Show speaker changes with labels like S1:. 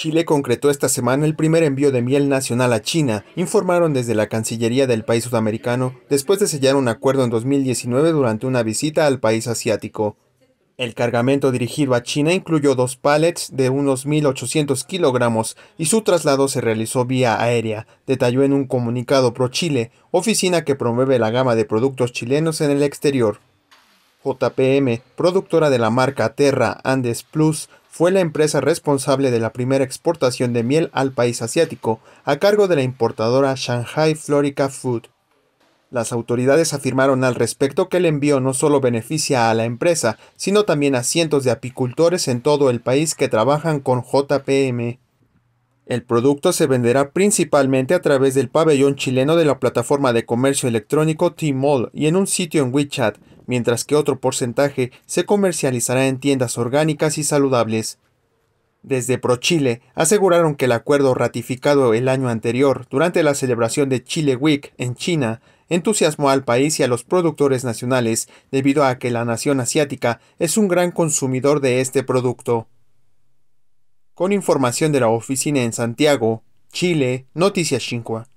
S1: Chile concretó esta semana el primer envío de miel nacional a China, informaron desde la Cancillería del país sudamericano después de sellar un acuerdo en 2019 durante una visita al país asiático. El cargamento dirigido a China incluyó dos pallets de unos 1.800 kilogramos y su traslado se realizó vía aérea, detalló en un comunicado Pro Chile, oficina que promueve la gama de productos chilenos en el exterior. JPM, productora de la marca Terra Andes Plus, fue la empresa responsable de la primera exportación de miel al país asiático, a cargo de la importadora Shanghai Florica Food. Las autoridades afirmaron al respecto que el envío no solo beneficia a la empresa, sino también a cientos de apicultores en todo el país que trabajan con JPM. El producto se venderá principalmente a través del pabellón chileno de la plataforma de comercio electrónico T-Mall y en un sitio en WeChat, mientras que otro porcentaje se comercializará en tiendas orgánicas y saludables. Desde ProChile aseguraron que el acuerdo ratificado el año anterior durante la celebración de Chile Week en China entusiasmó al país y a los productores nacionales debido a que la nación asiática es un gran consumidor de este producto. Con información de la oficina en Santiago, Chile, Noticias Xinhua.